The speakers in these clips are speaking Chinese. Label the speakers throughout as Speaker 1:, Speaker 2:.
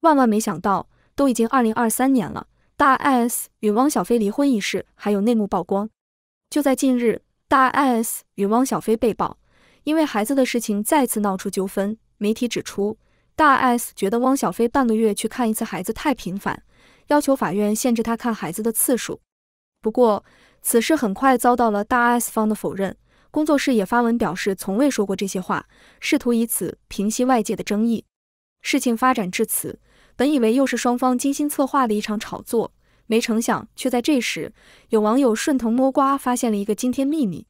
Speaker 1: 万万没想到，都已经二零二三年了，大 S 与汪小菲离婚一事还有内幕曝光。就在近日，大 S 与汪小菲被曝因为孩子的事情再次闹出纠纷，媒体指出大 S 觉得汪小菲半个月去看一次孩子太频繁，要求法院限制他看孩子的次数。不过，此事很快遭到了大 S 方的否认，工作室也发文表示从未说过这些话，试图以此平息外界的争议。事情发展至此。本以为又是双方精心策划的一场炒作，没成想却在这时，有网友顺藤摸瓜发现了一个惊天秘密。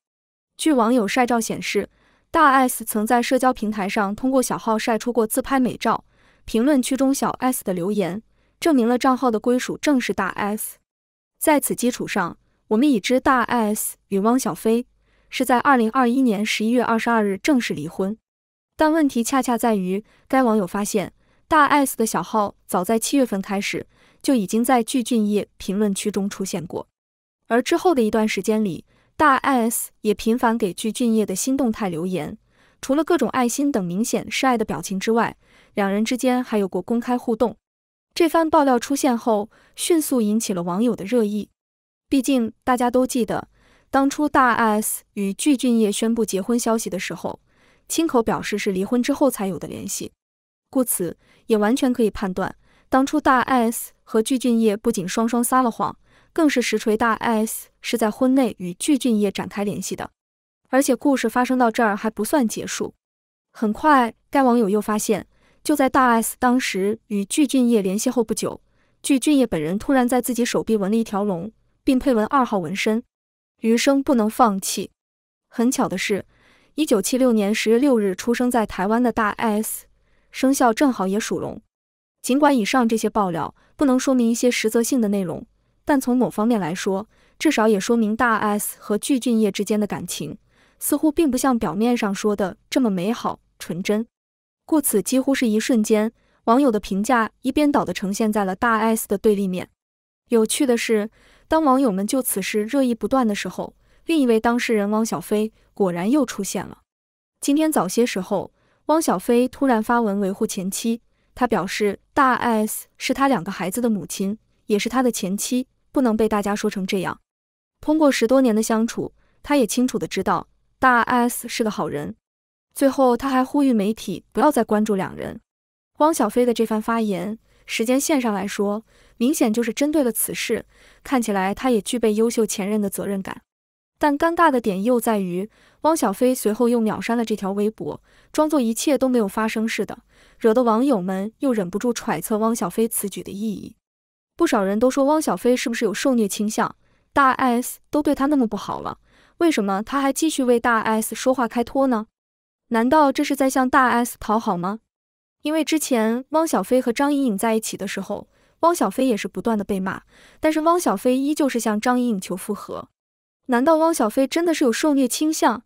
Speaker 1: 据网友晒照显示，大 S 曾在社交平台上通过小号晒出过自拍美照，评论区中小 S 的留言证明了账号的归属正是大 S。在此基础上，我们已知大 S 与汪小菲是在2021年11月22日正式离婚。但问题恰恰在于，该网友发现。大 S 的小号早在七月份开始就已经在具俊晔评论区中出现过，而之后的一段时间里，大 S 也频繁给具俊晔的新动态留言，除了各种爱心等明显示爱的表情之外，两人之间还有过公开互动。这番爆料出现后，迅速引起了网友的热议。毕竟大家都记得，当初大 S 与具俊晔宣布结婚消息的时候，亲口表示是离婚之后才有的联系。故此，也完全可以判断，当初大 S 和具俊晔不仅双双撒了谎，更是实锤大 S 是在婚内与具俊晔展开联系的。而且故事发生到这儿还不算结束，很快该网友又发现，就在大 S 当时与具俊晔联系后不久，具俊晔本人突然在自己手臂纹了一条龙，并配文二号纹身，余生不能放弃。很巧的是，一九七六年十月六日出生在台湾的大 S。生肖正好也属龙，尽管以上这些爆料不能说明一些实则性的内容，但从某方面来说，至少也说明大 S 和具俊晔之间的感情似乎并不像表面上说的这么美好纯真。故此，几乎是一瞬间，网友的评价一边倒的呈现在了大 S 的对立面。有趣的是，当网友们就此事热议不断的时候，另一位当事人汪小菲果然又出现了。今天早些时候。汪小菲突然发文维护前妻，他表示大 S 是他两个孩子的母亲，也是他的前妻，不能被大家说成这样。通过十多年的相处，他也清楚的知道大 S 是个好人。最后，他还呼吁媒体不要再关注两人。汪小菲的这番发言，时间线上来说，明显就是针对了此事。看起来，他也具备优秀前任的责任感。但尴尬的点又在于，汪小菲随后又秒删了这条微博，装作一切都没有发生似的，惹得网友们又忍不住揣测汪小菲此举的意义。不少人都说汪小菲是不是有受虐倾向？大 S 都对他那么不好了，为什么他还继续为大 S 说话开脱呢？难道这是在向大 S 讨好吗？因为之前汪小菲和张颖颖在一起的时候，汪小菲也是不断的被骂，但是汪小菲依旧是向张颖颖求复合。难道汪小菲真的是有受虐倾向？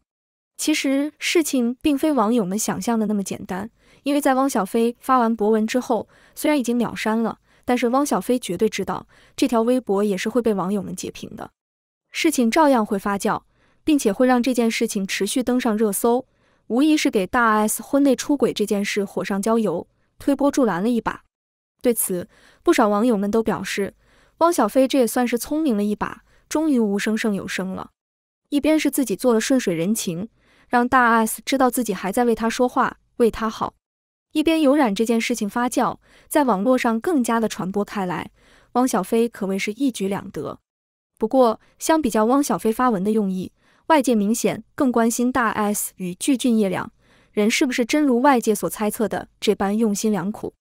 Speaker 1: 其实事情并非网友们想象的那么简单，因为在汪小菲发完博文之后，虽然已经秒删了，但是汪小菲绝对知道这条微博也是会被网友们截屏的，事情照样会发酵，并且会让这件事情持续登上热搜，无疑是给大 S 婚内出轨这件事火上浇油，推波助澜了一把。对此，不少网友们都表示，汪小菲这也算是聪明了一把。终于无声胜有声了，一边是自己做了顺水人情，让大 S 知道自己还在为他说话，为他好；一边有染这件事情发酵，在网络上更加的传播开来。汪小菲可谓是一举两得。不过，相比较汪小菲发文的用意，外界明显更关心大 S 与具俊晔两人是不是真如外界所猜测的这般用心良苦，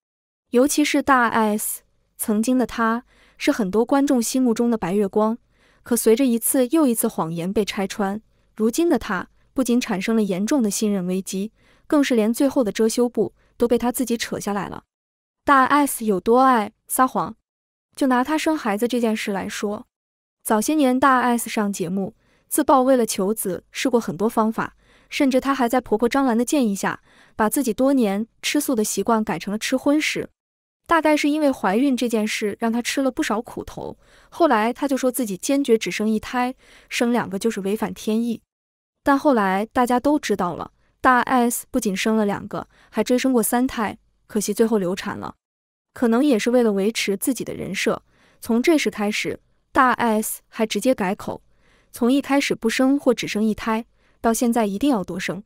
Speaker 1: 尤其是大 S，曾经的她是很多观众心目中的白月光。可随着一次又一次谎言被拆穿，如今的他不仅产生了严重的信任危机，更是连最后的遮羞布都被他自己扯下来了。大 S 有多爱撒谎？就拿她生孩子这件事来说，早些年大 S 上节目自曝为了求子试过很多方法，甚至她还在婆婆张兰的建议下，把自己多年吃素的习惯改成了吃荤食。大概是因为怀孕这件事让她吃了不少苦头，后来她就说自己坚决只生一胎，生两个就是违反天意。但后来大家都知道了，大 S 不仅生了两个，还追生过三胎，可惜最后流产了。可能也是为了维持自己的人设，从这时开始，大 S 还直接改口，从一开始不生或只生一胎，到现在一定要多生。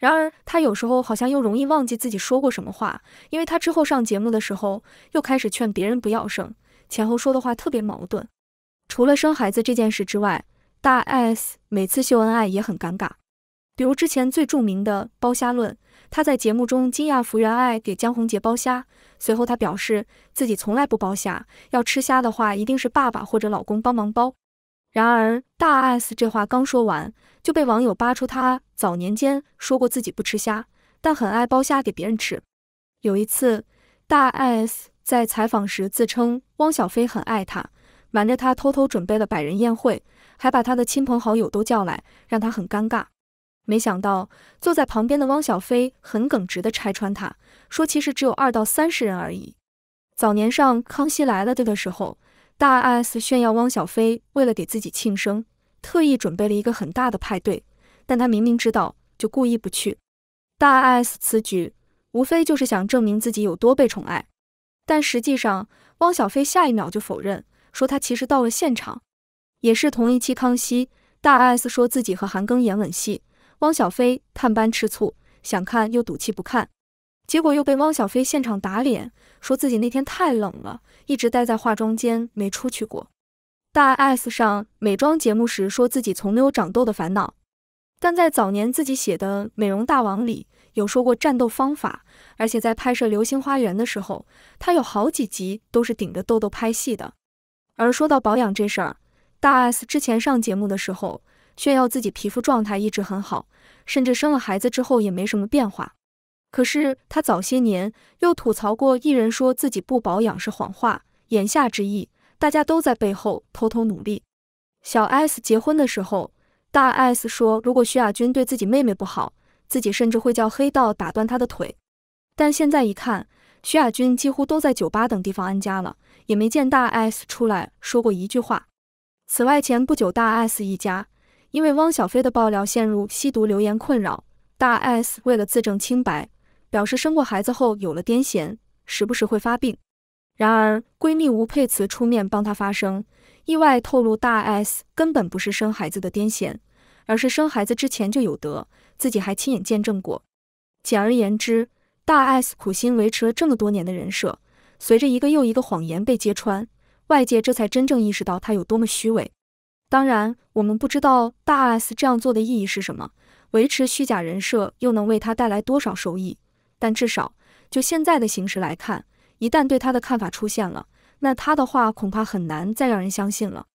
Speaker 1: 然而，他有时候好像又容易忘记自己说过什么话，因为他之后上节目的时候又开始劝别人不要生，前后说的话特别矛盾。除了生孩子这件事之外，大 S 每次秀恩爱也很尴尬。比如之前最著名的包虾论，他在节目中惊讶福原爱给江宏杰包虾，随后他表示自己从来不包虾，要吃虾的话一定是爸爸或者老公帮忙包。然而，大 S 这话刚说完，就被网友扒出，他早年间说过自己不吃虾，但很爱剥虾给别人吃。有一次，大 S 在采访时自称汪小菲很爱他，瞒着他偷偷准备了百人宴会，还把他的亲朋好友都叫来，让他很尴尬。没想到，坐在旁边的汪小菲很耿直地拆穿他，说其实只有二到三十人而已。早年上《康熙来了》的的时候。大 S 炫耀汪小菲为了给自己庆生，特意准备了一个很大的派对，但他明明知道就故意不去。大 S 此举无非就是想证明自己有多被宠爱，但实际上汪小菲下一秒就否认，说他其实到了现场。也是同一期康熙，大 S 说自己和韩庚演吻戏，汪小菲探班吃醋，想看又赌气不看。结果又被汪小菲现场打脸，说自己那天太冷了，一直待在化妆间没出去过。大 S 上美妆节目时说自己从没有长痘的烦恼，但在早年自己写的《美容大王》里有说过战斗方法，而且在拍摄《流星花园》的时候，她有好几集都是顶着痘痘拍戏的。而说到保养这事儿，大 S 之前上节目的时候炫耀自己皮肤状态一直很好，甚至生了孩子之后也没什么变化。可是他早些年又吐槽过艺人说自己不保养是谎话，言下之意大家都在背后偷偷努力。小 S 结婚的时候，大 S 说如果徐亚军对自己妹妹不好，自己甚至会叫黑道打断他的腿。但现在一看，徐亚军几乎都在酒吧等地方安家了，也没见大 S 出来说过一句话。此外，前不久大 S 一家因为汪小菲的爆料陷入吸毒流言困扰，大 S 为了自证清白。表示生过孩子后有了癫痫，时不时会发病。然而闺蜜吴佩慈出面帮她发声，意外透露大 S 根本不是生孩子的癫痫，而是生孩子之前就有得，自己还亲眼见证过。简而言之，大 S 苦心维持了这么多年的人设，随着一个又一个谎言被揭穿，外界这才真正意识到她有多么虚伪。当然，我们不知道大 S 这样做的意义是什么，维持虚假人设又能为她带来多少收益。但至少就现在的形势来看，一旦对他的看法出现了，那他的话恐怕很难再让人相信了。